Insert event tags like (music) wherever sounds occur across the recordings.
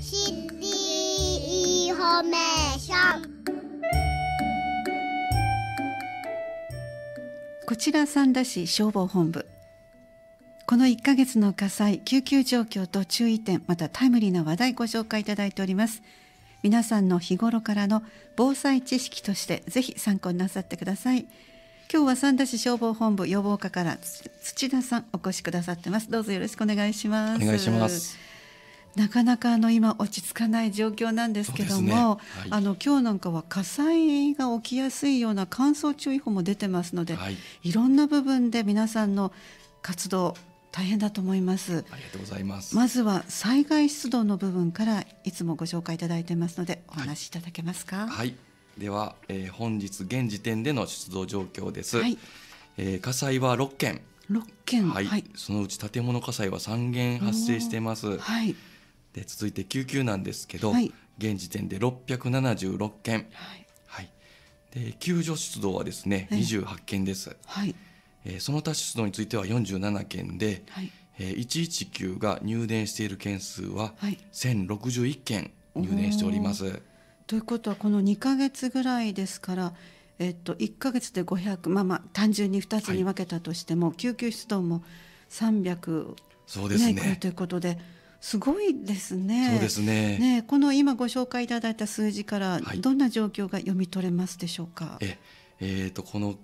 c シ t y i n f o r m a t i こちら三田市消防本部この1ヶ月の火災救急状況と注意点またタイムリーな話題ご紹介いただいております皆さんの日頃からの防災知識としてぜひ参考になさってください今日は三田市消防本部予防課から土田さんお越しくださってますどうぞよろしくお願いしますお願いしますなかなかあの今落ち着かない状況なんですけども、ねはい、あの今日なんかは火災が起きやすいような乾燥注意報も出てますので、はい、いろんな部分で皆さんの活動大変だと思いますありがとうございますまずは災害出動の部分からいつもご紹介いただいてますのでお話しいただけますか、はい、はい、では、えー、本日現時点での出動状況です、はい、えー、火災は6件6件、はい、はい、そのうち建物火災は3件発生してますはいで続いて救急なんですけど、はい、現時点で676件、はい、はい、で救助出動はですね、28件です、はいえー、その他出動については47件で、はいえー、119が入電している件数は1061件入電しております。ということはこの2か月ぐらいですから、えっと、1か月で500まあまあ単純に2つに分けたとしても、救急出動も300そうですねということで。すごいですね。そうですね。ね、この今ご紹介いただいた数字から、どんな状況が読み取れますでしょうか。はい、え、えー、と、この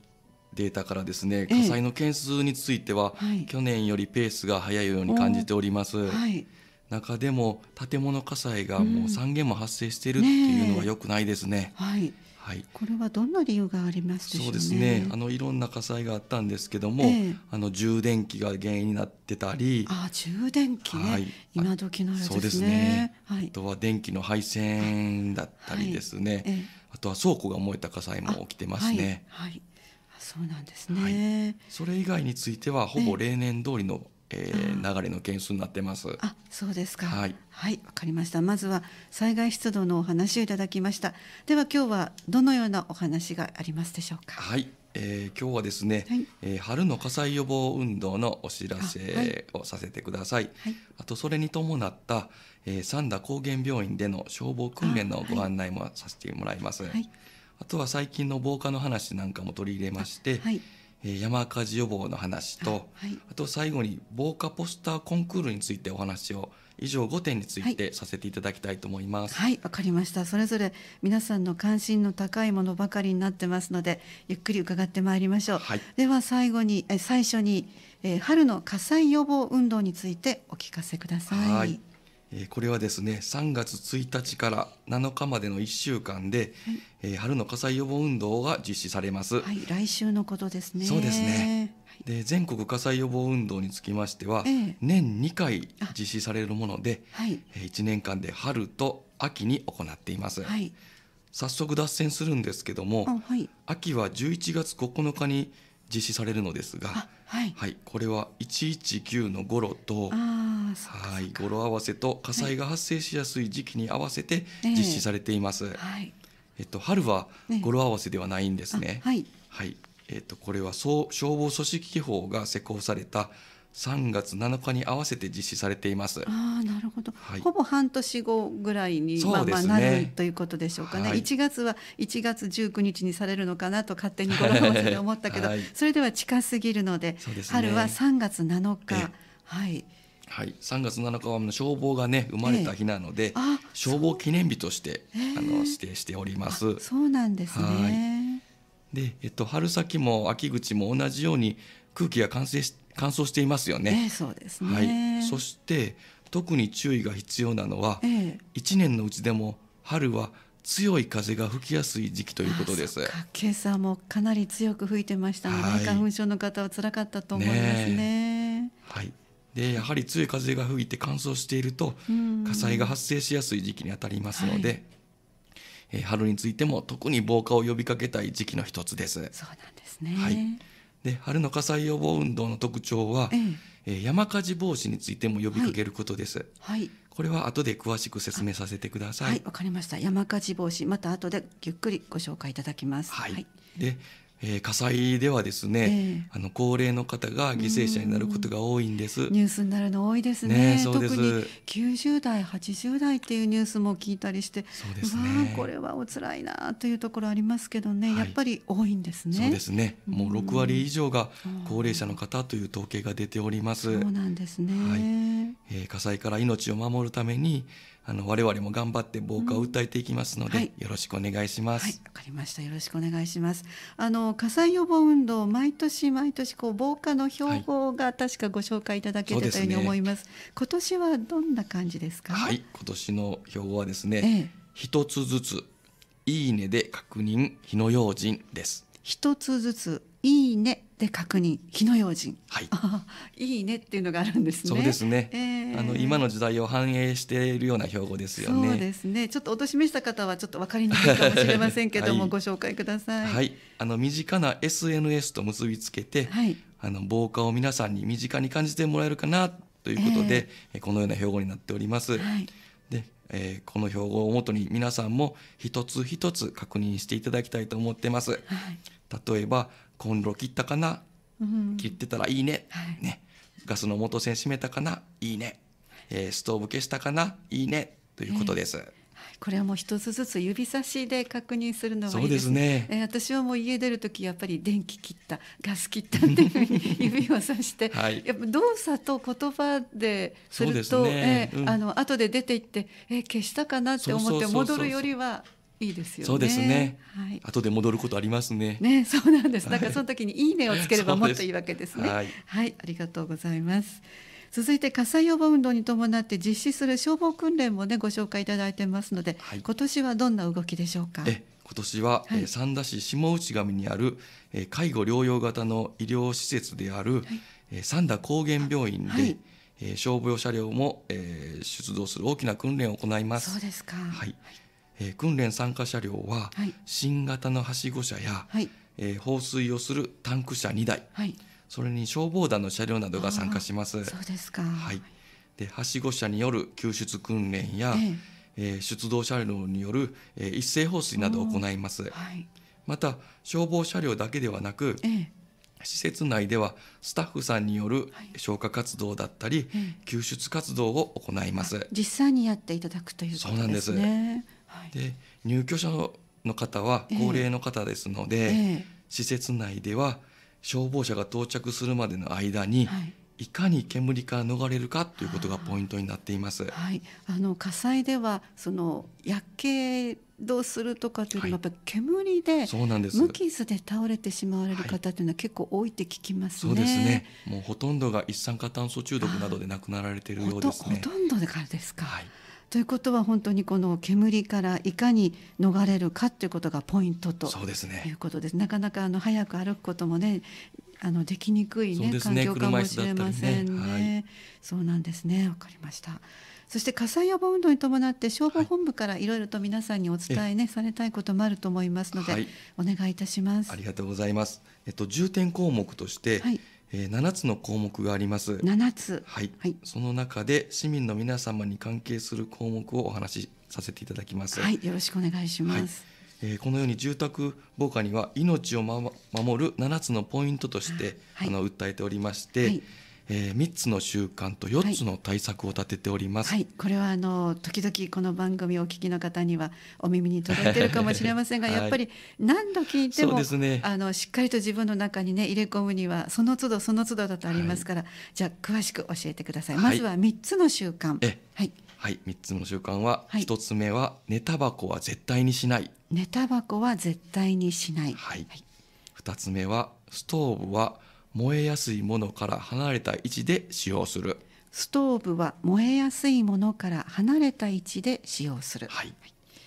データからですね、火災の件数については、えー、去年よりペースが早いように感じております。はい。中でも建物火災がもう3件も発生しているっていうのは良くないですね。うん、はい。はい、これはどんな理由があります、ね、そうですねあのいろんな火災があったんですけども、えー、あの充電器が原因になってたりあ充電器ね、はい、今時の、ね、そうですね、はい、あとは電気の配線だったりですね、はいえー、あとは倉庫が燃えた火災も起きてますね。はいそうなんですね、それ以外についてはほぼ例年通りのえー、流れの件数になってます。あ、そうですか。はい、はい、わ、かりました。まずは災害出動のお話をいただきました。では今日はどのようなお話がありますでしょうか。はい、えー、今日はですね、はい、えー、春の火災予防運動のお知らせをさせてください。あはい、あとそれに伴った、えー、三田高原病院での消防訓練のご案内もさせてもらいます。あはい、あとは最近の防火の話なんかも取り入れまして。はい。山火事予防の話とあはい、あと最後に防火ポスターコンクールについてお話を以上5点についてさせていただきたいと思いますはいわ、はい、かりましたそれぞれ皆さんの関心の高いものばかりになってますのでゆっくり伺ってまいりましょう、はい、では最後にえ最初に、え春の火災予防運動についてお聞かせくださいこれはですね3月1日から7日までの1週間で、はい、えー、春の火災予防運動が実施されます、はい、来週のことですねそうですね、で全国火災予防運動につきましては、えー、年2回実施されるもので、はい、1年間で春と秋に行っています、はい、早速脱線するんですけども、はい、秋は11月9日に実施されるのですがはい、はい、これは119の頃とあ、はい、語呂合わせと火災が発生しやすい時期に合わせて実施されています。はいえっと、春は語呂合わせではないんですね。はい、はいえっと、これは消防組織法が施行された3月7日に合わせて実施されています。あなるほど、はい、ほぼ半年後ぐらいに、ね、まあ、まあなるということでしょうかね、はい、1月は1月19日にされるのかなと勝手に語呂合わせで思ったけど、(laughs) はい、それでは近すぎるので、ね、春は3月7日。はいはい、3月7日は消防がね生まれた日なので、えー、消防記念日として、えー、あの指定しております。そうなんですね。で、えっと春先も秋口も同じように空気が乾燥し乾燥していますよね。えー、そうですね。はい。そして特に注意が必要なのは、えー、1年のうちでも春は強い風が吹きやすい時期ということです。今朝もかなり強く吹いてましたので、はい、花粉症の方は辛かったと思いますねねでやはり強い風が吹いて乾燥していると火災が発生しやすい時期にあたりますので、はい、えー、春についても特に防火を呼びかけたい時期の一つです。そうなんですね、はい、で春の火災予防運動の特徴は、ええー、山火事防止についても呼びかけることです。はい、はいこれは後で詳しく説明させてください。はい、わかりました。山火事防止、また後でゆっくりご紹介いただきます。はい。はい、で、えー、火災ではですね、えー、あの高齢の方が犠牲者になることが多いんです。ニュースになるの多いですね。ねそうです特90代、80代っていうニュースも聞いたりして、そうですね。これはお辛いなというところありますけどね、はい、やっぱり多いんですね。そうですね。もう6割以上が高齢者の方という統計が出ております。うそうなんですね。はい、火災から命を守るためにあの我々も頑張って防火を訴えていきますので、うんはい、よろしくお願いします。わ、はい、かりました。よろしくお願いします。あの火災予防運動毎年毎年こう防火の標語が確かご紹介いただけたように思います。はいすね、今年はどんな感じですか。はい、今年の標語はですね、一、ええ、つずついいねで確認火の用心です。一つずつ「いいね」で確認火の用心、はい、(laughs) いいねっていうのがあるんですね。そうですね。えー、あの今の時代を反映しているような標語ですよね。そうですね。ちょっとお示した方はちょっとわかりにくいかもしれませんけども、はい、ご紹介ください。はい。あの身近な SNS と結びつけて、はい、あの防火を皆さんに身近に感じてもらえるかなということで、えー、このような標語になっております。はい、で。えー、この標語をもとに皆さんも一つ一つ確認していただきたいと思ってます。はい例えば「コンロ切ったかな、うん、切ってたらいいね」はい、ね「ガスの元栓閉めたかないいね」えー「ストーブ消したかないいね」ということです。えーこれはもう一つずつ指差しで確認するのはいいですね。すねえー、私はもう家出る時やっぱり電気切ったガス切ったっていうふうに指をさして、はい、やっぱ動作と言葉ですると、ねえあの後で出ていって、えー、消したかなって思って戻るよりはいいですよ、ね、そうですね。はい。後で戻ることありますね。ね、そうなんです。だからその時にいいねをつければもっといいわけですね。すはい、はい、ありがとうございます。続いて火災予防運動に伴って実施する消防訓練もねご紹介いただいてますので、はい、今年はどんな動きでしょうか。え今年は、はい、三田市下内上にある、えー、介護療養型の医療施設である、はい、えー、三田高原病院で、はいえー、消防車両も、えー、出動する大きな訓練を行います。そうですか。はい。えー、訓練参加車両は、はい、新型のはしご車や、はい、えー、放水をするタンク車2台、はい、それに消防団の車両などが参加します。そうですか、はい、ではしご車による救出訓練や、えー、えー、出動車両による、えー、一斉放水などを行います。また消防車両だけではなく、えー施設内ではスタッフさんによる消火活動だったり、はい、救出活動を行います実際にやっていただくということですねそうなんですで入居者の方は高齢の方ですので、えー、施設内では消防車が到着するまでの間に、はいいかに煙から逃れるかということがポイントになっています。はい、あの火災ではそのやけどうするとかというのはやっぱり煙で、はい、そうなんです無傷で倒れてしまわれる方というのは結構多いって聞きますね、はい、そうですね。もうほとんどが一酸化炭素中毒などで亡くなられているようですね。ほとんどでからですか。はい。ということは本当にこの煙からいかに逃れるかということがポイントとそうです、ね、いうことです。なかなかあの早く歩くこともねあのできにくいね、ね、環境かもしれませんね、ねはい、そうなんですねわかりましたそして火災予防運動に伴って消防本部からいろいろと皆さんにお伝えね、はい、されたいこともあると思いますので、はい、お願いいたしますありがとうございますえっと重点項目として、はいえー、7つの項目があります7つ、はい、はい、その中で市民の皆様に関係する項目をお話しさせていただきますはいよろしくお願いします、はい、えー、このように住宅防火には命を、ま、守る7つのポイントとして、はい、あの訴えておりまして、えー、3つの習慣と4つの対策を立てております、はい、はい、これはあの時々この番組をお聞きの方にはお耳に届いてるかもしれませんが、はい、やっぱり何度聞いても、ね、あのしっかりと自分の中にね入れ込むにはその都度その都度だとありますから、はい、じゃあ詳しく教えてください。まずは3つの習慣、はいはい、三つの習慣は、はい、つ目は寝タバコは絶対にしない寝タバコは絶対にしない、はい、2つ目はストーブは燃えやすいものから離れた位置で使用するストーブは燃えやすいものから離れた位置で使用する、はい、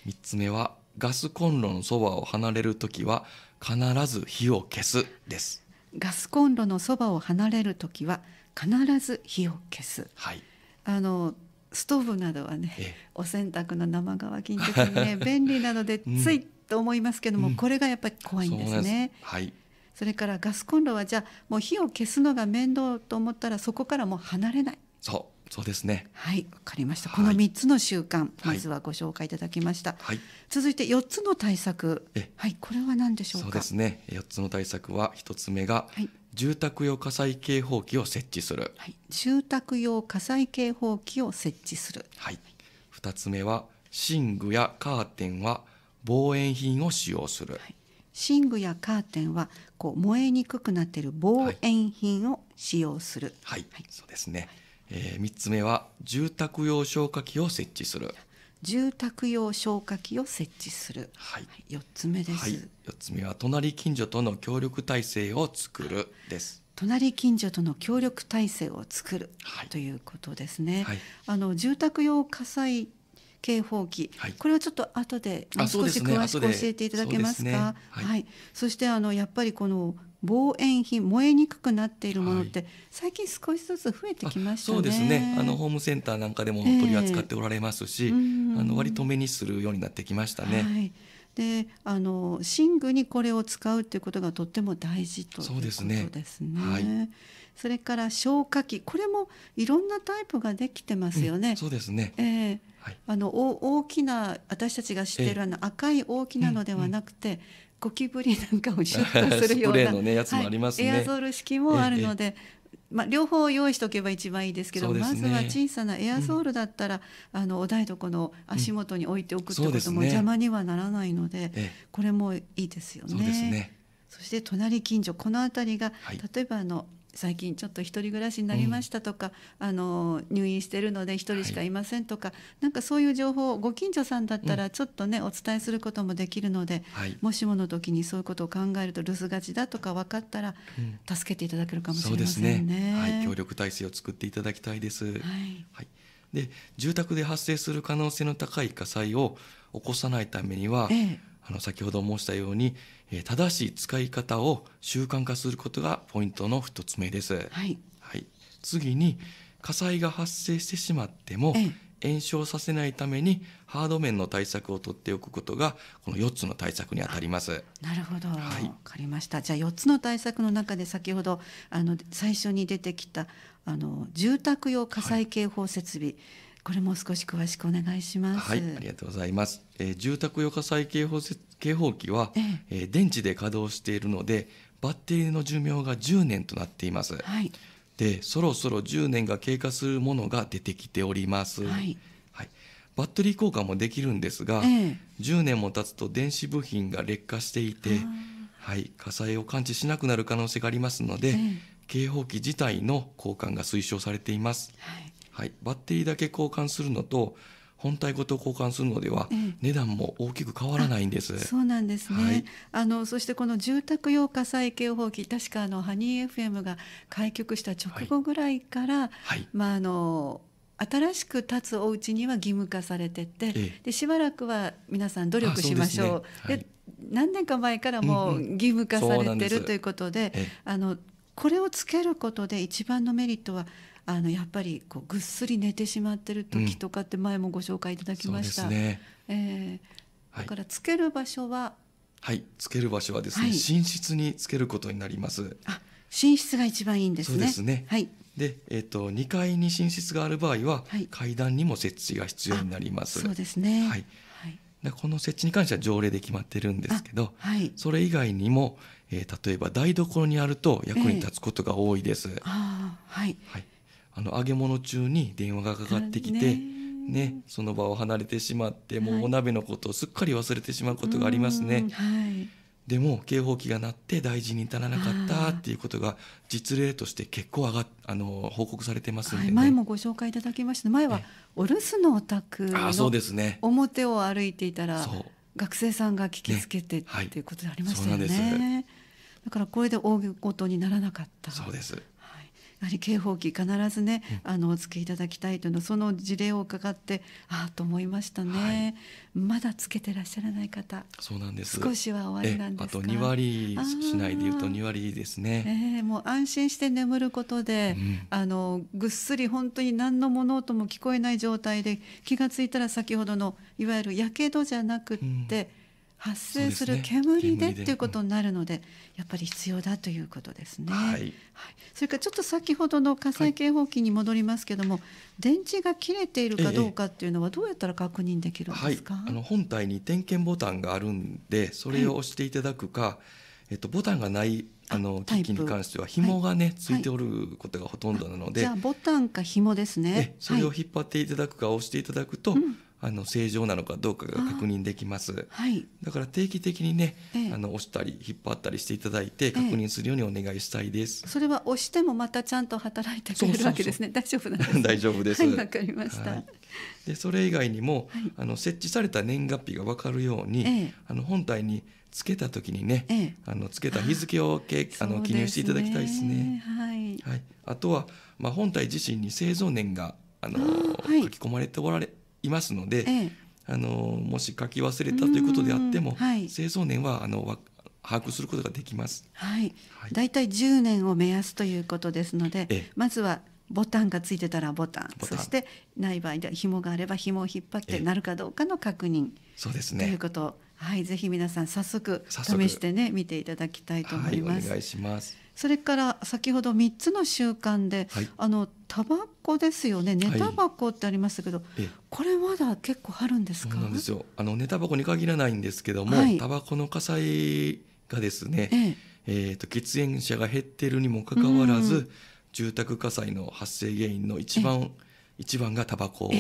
3つ目はガスコンロのそばを離れるときは必ず火を消すですガスコンロのそばを離れるときは必ず火を消す、はい、あのストーブなどはねお洗濯の生乾きの時にね (laughs) 便利なのでついと思いますけども、うん、これがやっぱり怖いんですね。すはいそれからガスコンロはじゃあもう火を消すのが面倒と思ったらそこからもう離れない。そうそうですね。はい、わかりました。この三つの習慣、まずはご紹介いただきました。はい、続いて四つの対策。はい、これは何でしょうそうですね。四つの対策は一つ目が、はい、住宅用火災警報器を設置する。はい、住宅用火災警報器を設置する。はい。二つ目は寝具やカーテンは防煙品を使用する。はい寝具やカーテンはこう燃えにくくなっている防煙品を使用する。はい、はい、そうですね。えー、3つ目は住宅用消火器を設置する。住宅用消火器を設置する。はい、4つ目です。はい、つ目は隣近所との協力体制を作るです。隣近所との協力体制を作る、はい、ということですね。はい、あの住宅用火災警報器、はい、これはちょっと後で少し詳しく教えていただけますか。すねすねはい、はい、そしてあのやっぱりこの防炎品燃えにくくなっているものって、はい、最近少しずつ増えてきました、ね、そうですねあのホームセンターなんかでも取り扱っておられますし、えー、あの割と目にするようになってきましたね。はいであの寝具にこれを使うということがとっても大事ということですね。そ、ねはい、れから消火器これもいろんなタイプができてますよね。うん、そうですね、えーあの大きな私たちが知ってるあの赤い大きなのではなくて、うんゴキブリなんかをシュッとするようなねねはい、エアゾール式もあるので、まあ、両方用意しておけば一番いいですけど、ね、まずは小さなエアゾールだったら、うん、あのお台所の足元に置いておくってことも邪魔にはならないので、うん、これもいいですよね。そして隣近所この辺りが、はい、例えばあの最近ちょっと一人暮らしになりましたとか、うん、あの入院してるので一人しかいませんとか、はい、なんかそういう情報をご近所さんだったらちょっとね、うん、お伝えすることもできるので、はい、もしもの時にそういうことを考えると留守がちだとか分かったら、助けていただけるかもしれませんね。うですねはい、協力体制を作っていただきたいです、はいはい、で住宅で発生する可能性の高い火災を起こさないためには、ええあの先ほど申したように、え正しい使い方を習慣化することがポイントの1つ目です。はい、はい、次に火災が発生してしまっても、炎症させないためにハード面の対策を取っておくことがこの4つの対策にあたります。なるほど、はい、分かりました。じゃあ4つの対策の中で先ほどあの最初に出てきたあの住宅用火災警報設備、はいこれも少し詳しくお願いします。はい、ありがとうございます。えー、住宅余火災警報警報器は、えええー、電池で稼働しているので、バッテリーの寿命が10年となっています。はい。で、そろそろ10年が経過するものが出てきております。はい。はい。バッテリー交換もできるんですが、ええ、10年も経つと電子部品が劣化していて、はい、火災を感知しなくなる可能性がありますので、え、警報器自体の交換が推奨されています。はいはい、バッテリーだけ交換するのと本体ごと交換するのでは値段も大きく変わらないんです。そうなんですね。はい、あのそしてこの住宅用火災警報器確かあのハニー FM が開局した直後ぐらいから、はいはい、まああの新しく建つお家には義務化されてて、ええ、でしばらくは皆さん努力しましょう。ああで、ね、何年か前からもう義務化されてるということで、うんうん、あのこれをつけることで一番のメリットはあのやっぱりこうぐっすり寝てしまってる時とかって前もご紹介いただきました。うんね、えー、だからつける場所は、はい、はい、つける場所はですね、はい、寝室につけることになります。あ、寝室が一番いいんですね。すねはい。で、えっ、ー、と2階に寝室がある場合は、はい、階段にも設置が必要になります。そうですね。はい。でこの設置に関しては条例で決まってるんですけど、はい、それ以外にも、えー、例えば台所にあると役に立つことが多いです。えー、あはい、はい、あの揚げ物中に電話がかかってきて、ね、その場を離れてしまってもうお鍋のことをすっかり忘れてしまうことがありますね。はい、でも警報器が鳴って大事に至らなかったっていうことが実例として結構上があの報告されてますんで、ねはい、前もご紹介いただきました前はお留守のお宅の表を歩いていたら、ね、学生さんが聞きつけて、はい、っていうことでありましたよね。だからこれで大ごとにならなかったそうです、はい、やはり警報器必ずね、あのお付けいただきたいというのその事例を伺ってああと思いましたね、はい、まだつけてらっしゃらない方そうなんです少しは終わりなんですかあと二割しないで言うと二割ですね、えー、もう安心して眠ることで、うん、あのぐっすり本当に何の物音も聞こえない状態で気がついたら先ほどのいわゆるやけどじゃなくって、うん発生する煙でっていうことになるので、ね、やっぱり必要だということですね、はい、はい、それからちょっと先ほどの火災警報器に戻りますけども、はい、電池が切れているかどうかっていうのはどうやったら確認できるんですか、はい、あの本体に点検ボタンがあるんでそれを押していただくか、えっと、ボタンがないあの機器に関しては紐がね、はい、ついておることがほとんどなので、じゃあボタンか紐ですねそれを引っ張っていただくか押していただくと、うんあの正常なのかどうかが確認できます、はい、だから定期的にね、ええ、あの押したり引っ張ったりしていただいて確認するようにお願いしたいです、え、それは押してもまたちゃんと働いてくれるわけですね大丈夫なんです、ね、(laughs) 大丈夫ですわ、はい、かりました、はい、でそれ以外にも、あの設置された年月日がわかるように、あの本体につけた時にね、ええ、あのつけた日付をけあの記入していただきたいですね。はい、はい、あとはまあ本体自身に製造年があの、はい、書き込まれておられいますので、ええ、あのもし書き忘れたということであっても、はい、製造年はあの把握することができます。はい。だいたい10年を目安ということですので、え、まずはボタンがついてたらボタンそしてない場合で紐があれば紐を引っ張ってなるかどうかの確認そうですねということはいぜひ皆さん早速試してね見ていただきたいと思います。はい、お願いしますそれから先ほど3つの習慣で、はい、あのタバコですよね寝タバコってありましたけど、はい、これまだ結構あるんですかなんですよあの寝タバコに限らないんですけども、はい、タバコの火災がですね、えー、えー、と喫煙者が減っているにもかかわらず、住宅火災の発生原因の一番、一番がタバコ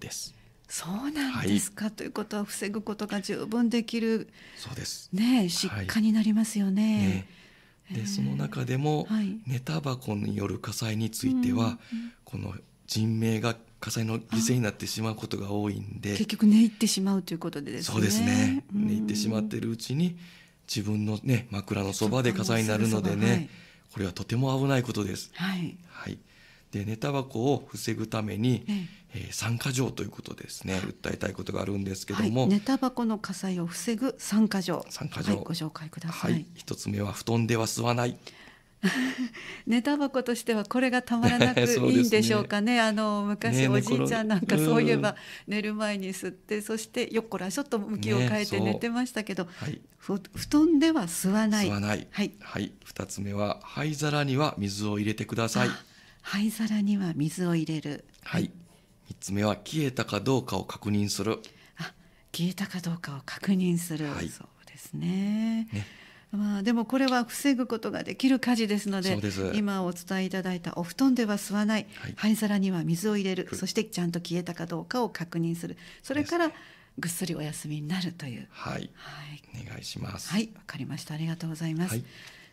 です。そうなんですか、はい、ということは防ぐことが十分できるそうです、ね、疾患になりますよね。はいねでその中でも、はい、寝た箱による火災については、この人命が火災の犠牲になってしまうことが多いんで結局寝入ってしまうということで、ね、そうですね寝入ってしまってるうちに自分の、ね、枕のそばで火災になるのでね、はい、これはとても危ないことです。はい、はいで寝タバコを防ぐために、えええー、酸化錠ということですね訴えたいことがあるんですけども、はい、寝タバコの火災を防ぐ酸化錠酸化錠、はい、ご紹介ください、はい、一つ目は布団では吸わない寝 (laughs) タバコとしてはこれがたまらなく (laughs) いいんでしょうかねあの昔おじいちゃんなんかそういえば寝る前に吸って、ね、そしてよっこらちょっと向きを変えて寝てましたけど、ねはい、布団では吸わない吸わない、はいはい、2つ目は灰皿には水を入れてください。灰皿には水を入れるはい、3つ目は消えたかどうかを確認するあ消えたかどうかを確認する、はい、そうですねねまあ、でもこれは防ぐことができる火事ですので今お伝えいただいたお布団では吸わない、はい、灰皿には水を入れるそしてちゃんと消えたかどうかを確認するそれからぐっすりお休みになるというはい、はい、お願いしますはいわかりましたありがとうございます、はい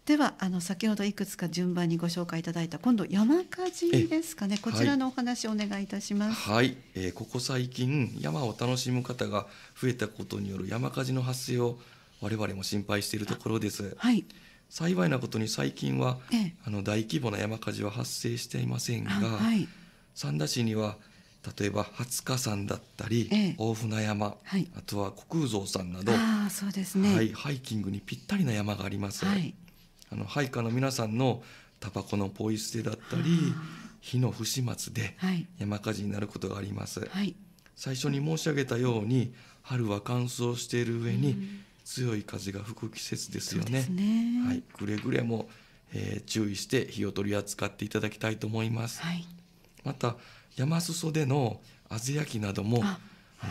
ではあの先ほどいくつか順番にご紹介いただいた今度山火事ですかねこちらのお話をお願いいたします。はい、はい、えー、ここ最近山を楽しむ方が増えたことによる山火事の発生を我々も心配しているところです。はい。幸いなことに最近は、ええ、あの大規模な山火事は発生していませんが、はい、三田市には例えば二十日山だったり、ええ、大船山、はい、あとは虚空蔵山などあそうですね、ねはい、ハイキングにぴったりな山があります。はいあの配下の皆さんのタバコのポイ捨てだったり火の不始末で山火事になることがあります、はい、最初に申し上げたように春は乾燥している上に、強い風が吹く季節ですよね、ね、はい、くれぐれも、えー、注意して火を取り扱っていただきたいと思います、はい、また山裾でのあぜやきなどもあ、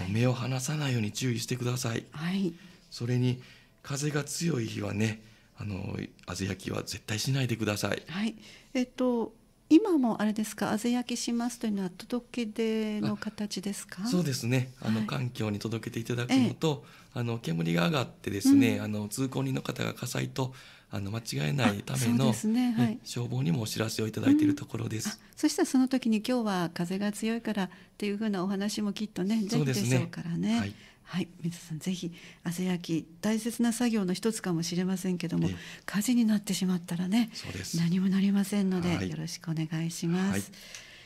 の目を離さないように注意してください、はい、それに風が強い日はねあのあぜ焼きは絶対しないでください。はい、えっと今もあれですか、あぜ焼きしますというのは届け出の形ですか。そうですね、あの、はい、環境に届けていただくのと、ええ、あの煙が上がってですね、うん、あの通行人の方が火災と。あの間違えないための、ねはい、消防にもお知らせをいただいているところです、うん、そしたらその時に今日は風が強いからっていうふうなお話もきっとね出てでしょうからね、ねはい、はい、皆さんぜひ汗焼き大切な作業の一つかもしれませんけども、ね、火事になってしまったらねそうです何もなりませんので、はい、よろしくお願いします。はい、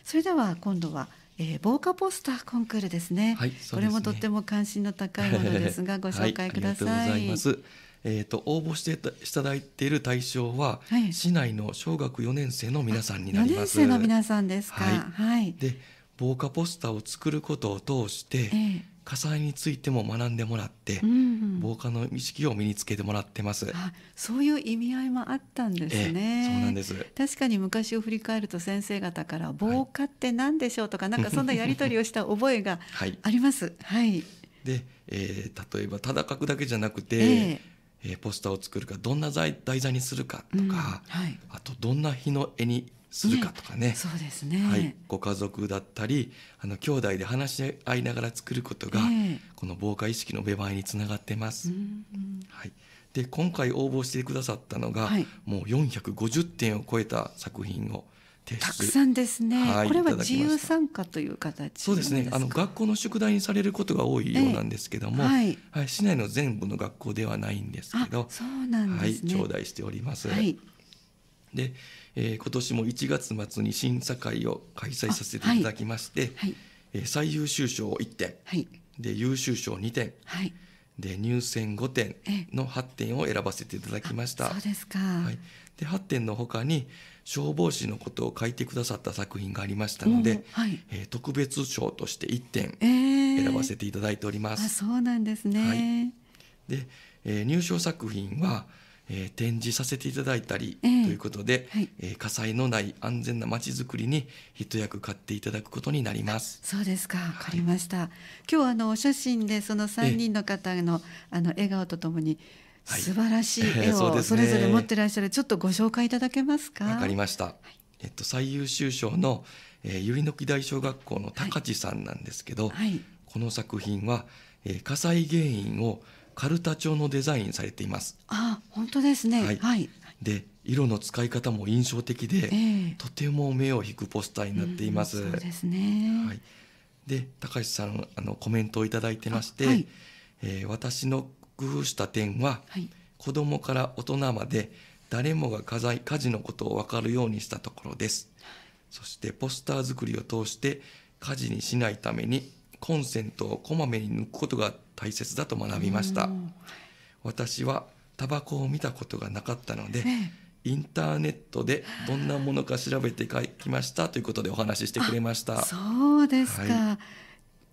それでは今度はえー、防火ポスターコンクールですねはい、すねこれもとても関心の高いものですが (laughs) ご紹介ください。はいますえーと、応募していただいている対象は、はい、市内の小学4年生の皆さんになります。4年生の皆さんですか、はいで防火ポスターを作ることを通して、えー火災についても学んでもらって、うんうん、防火の意識を身につけてもらってます。そういう意味合いもあったんですね、ええ、そうなんです。確かに昔を振り返ると先生方から防火って何でしょうとか、はい、なんかそんなやり取りをした覚えがあります。はい。はい、で、えー、例えばただ書くだけじゃなくて。えーえー、ポスターを作るかどんな題材にするかとか、うんはい、あとどんな日の絵にするかとかね、ね、そうですね、はい、ご家族だったりあの兄弟で話し合いながら作ることが、えこの防火意識の芽生えにつながってます。はい、で今回応募してくださったのが、はい、もう450点を超えた作品をたくさんですね、はい、これは自由参加という形そうですねあの学校の宿題にされることが多いようなんですけども、はい、はい、市内の全部の学校ではないんですけどそうなんです、ね、はい、頂戴しております。はいで、えー、今年も1月末に審査会を開催させていただきまして、はい、えー、最優秀賞1点、はい、で優秀賞2点、はい、で入選5点の8点を選ばせていただきました。そうですか、はい、で8点のほかに消防士のことを書いてくださった作品がありましたので、はい、えー、特別賞として1点選ばせていただいております。えー、そうなんですね、はい、でえー、入賞作品は、うんえー、展示させていただいたり、ということで、はい、えー、火災のない安全な街づくりに一役買っていただくことになります。そうですか、わかりました。はい、今日あの写真でその三人の方の、えー、あの笑顔とともに。素晴らしい (laughs) 絵をそれぞれ持ってらっしゃる、はいえーね、ちょっとご紹介いただけますか。わかりました。えっと最優秀賞の、えー、ゆりのき大小学校の高地さんなんですけど、はいこの作品は、えー、火災原因をカルタ調のデザインされています。あ本当ですね、はい、はい、で色の使い方も印象的で、えー、とても目を引くポスターになっています。うん、そうですね、はい、で高橋さんあのコメントを頂いてまして、はい、えー、私の工夫した点は、はい、子供から大人まで誰もが家財家事のことを分かるようにしたところです。そしてポスター作りを通して家事にしないためにコンセントをこまめに抜くことが大切だと学びました。私はタバコを見たことがなかったので、インターネットでどんなものか調べてきましたということでお話ししてくれました。そうですか。はい、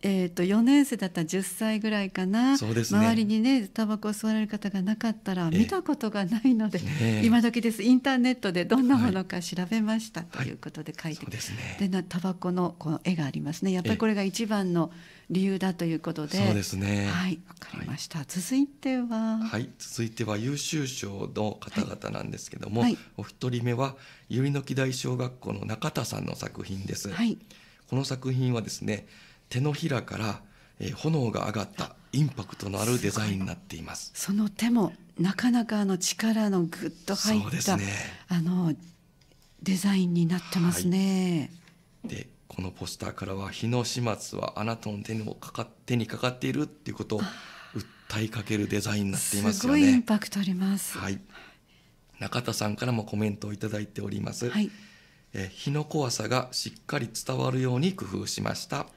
えっ、ー、と4年生だったら10歳ぐらいかな、ね、周りにねタバコを吸われる方がなかったら見たことがないので、ね、今時ですインターネットでどんなものか調べました、ということで書いて、はい、で、ね、タバコのこの絵がありますねやっぱりこれが一番の、理由だということで、そうですね。はい、わかりました。はい、続いては、はい、続いては優秀賞の方々なんですけども、はい、お一人目はゆりのき大小学校の中田さんの作品です。はい、この作品はですね、手のひらからえ炎が上がったインパクトのあるデザインになっています。その手もなかなかあの力のぐっと入った、ね、あのデザインになってますね。はい、でこのポスターからは「日の始末はあなたの手にもかか手にかかっている」っていうことを訴えかけるデザインになっていますよね。すごいインパクトあります、はい、中田さんからもコメントを頂いております。はいえ火の怖さがしっかり伝わるように工夫しました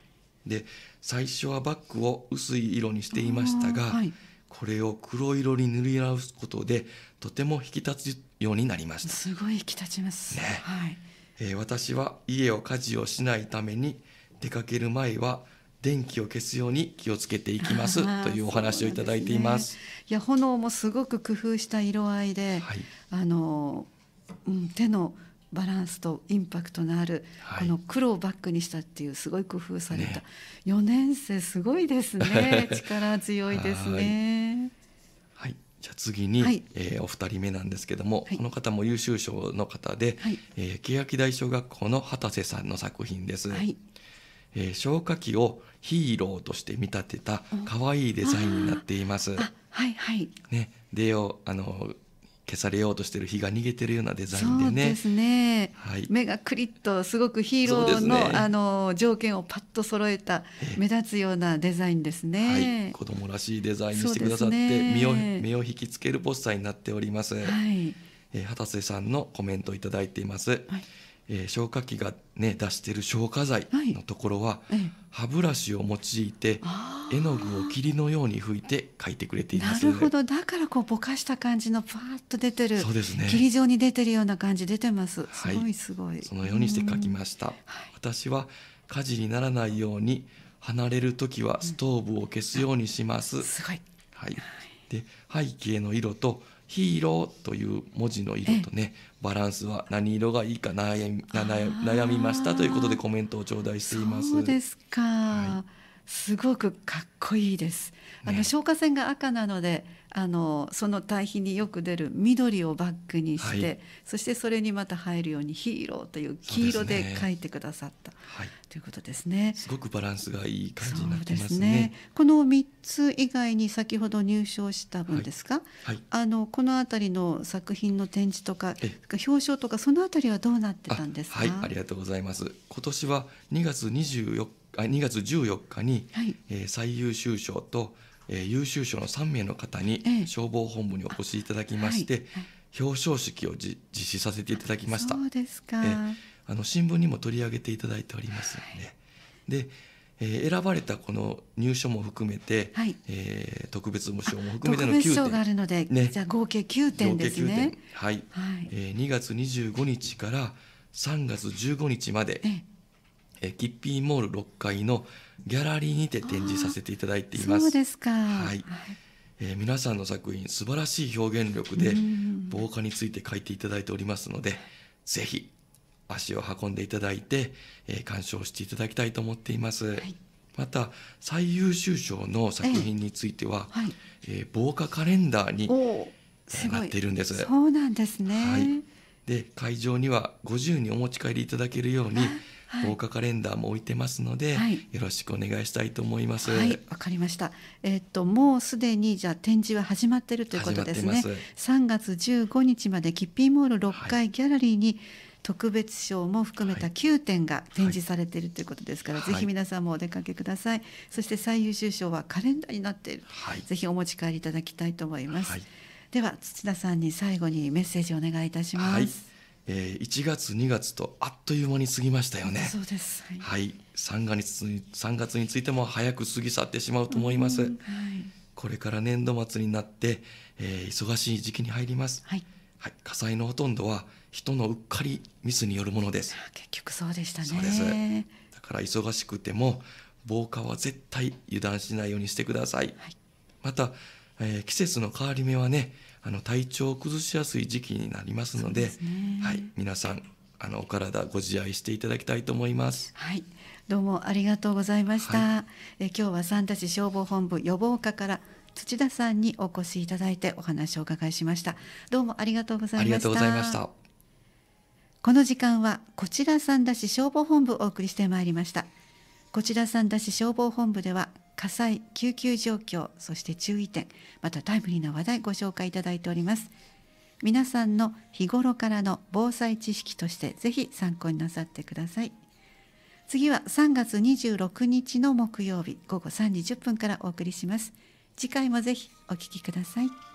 で最初はバッグを薄い色にしていましたが、はい、これを黒色に塗り直すことでとても引き立つようになりましたすごい引き立ちますね、はいえー、私は家を家事をしないために出かける前は電気を消すように気をつけていきますというお話をいただいています。すね、いや炎もすごく工夫した色合いで、はい、あの、うん、手のバランスとインパクトのある、はい、この黒をバックにしたっていうすごい工夫された、ね、4年生すごいですね (laughs) 力強いですね。じゃあ次に、はい、えー、お二人目なんですけども、はい、この方も優秀賞の方で、はい、えー、欅台小学校の畑瀬さんの作品です。はい、えー、消火器をヒーローとして見立てた可愛いデザインになっています。はいはい。ね、でよあの消されようとしてる日が逃げてるようなデザインでね。そうですね。はい、目がクリッとすごくヒーローの、ね、あの条件をパッと揃えた目立つようなデザインですね。はい、子供らしいデザインにしてくださって、ね、目を目を引きつけるポスターになっております。はい、えー、畑瀬さんのコメントをいただいています。はいえー、消火器が、ね、出してる消火剤のところは、はい、歯ブラシを用いて絵の具を霧のように拭いて描いてくれていますなるほどだからこうぼかした感じのパーッと出てるそうです、ね、霧状に出てるような感じ出てますすごいすごい、はい、そのようにして描きました、はい、私は火事にならないように離れる時はストーブを消すようにします、うん、すごい、はい、で背景の色とヒーローという文字の色とねバランスは何色がいいか悩み悩みましたということでコメントを頂戴しています。そうですか、はいすごくかっこいいです。あの消火栓が赤なので、あのその対比によく出る緑をバックにして、はい、そしてそれにまた入るようにヒーローという黄色で書いてくださった、ね、ということですね。すごくバランスがいい感じになってますね。すねこの三つ以外に先ほど入賞した分ですか、はいはい、あのこのあたりの作品の展示とか表彰とかそのあたりはどうなってたんですか。ありがとうございます。今年は2月24日2月14日に、はい、えー、最優秀賞と、えー、優秀賞の3名の方に、消防本部にお越しいただきまして、はい、表彰式をじ実施させていただきましたそうですか、えー、あの新聞にも取り上げていただいておりますので,、でえー、選ばれたこの入賞も含めて、はい、えー、特別無賞も含めての9点特別賞があるので、ね、じゃあ合計9点ですねはい、はい、えー、2月25日から3月15日まで、えーえー、キッピーモール6階のギャラリーにて展示させていただいています。そうですか。はい。えー、皆さんの作品素晴らしい表現力で防火について書いていただいておりますので、ぜひ足を運んでいただいて、えー、鑑賞していただきたいと思っています。はい、また最優秀賞の作品については、えー、はい、えー、防火カレンダーに、えー、なっているんです。そうなんですね。はい。で会場にはご自由にお持ち帰りいただけるように。豪華カレンダーも置いてますので、はい、よろしくお願いしたいと思います。はい、わ、かりました。えー、っともうすでにじゃ展示は始まってるということですね。す3月15日までキッピーモール6階ギャラリーに、特別賞も含めた9点が展示されているということですから、はい、ぜひ皆さんもお出かけください、はい、そして最優秀賞はカレンダーになっている、はい、ぜひお持ち帰りいただきたいと思います、では土田さんに最後にメッセージをお願いいたします、えー、1月2月とあっという間に過ぎましたよねそうですはい、はい、3, 月に3月についても早く過ぎ去ってしまうと思います、はい、これから年度末になって、えー、忙しい時期に入ります、はいはい、火災のほとんどは人のうっかりミスによるものです結局そうでしたねそうですだから忙しくても防火は絶対油断しないようにしてください、はい、またえー、季節の変わり目はねあの体調を崩しやすい時期になりますので、ね、はい、皆さんあのお体ご自愛していただきたいと思います。はいどうもありがとうございました。はい、え今日は三田市消防本部予防課から土田さんにお越しいただいてお話をお伺いしました。どうもありがとうございました。ありがとうございました。この時間はこちら三田市消防本部お送りしてまいりました。こちら三田市消防本部では火災救急状況そして注意点またタイムリーな話題ご紹介いただいております皆さんの日頃からの防災知識としてぜひ参考になさってください次は3月26日の木曜日午後3時10分からお送りします次回もぜひお聴きください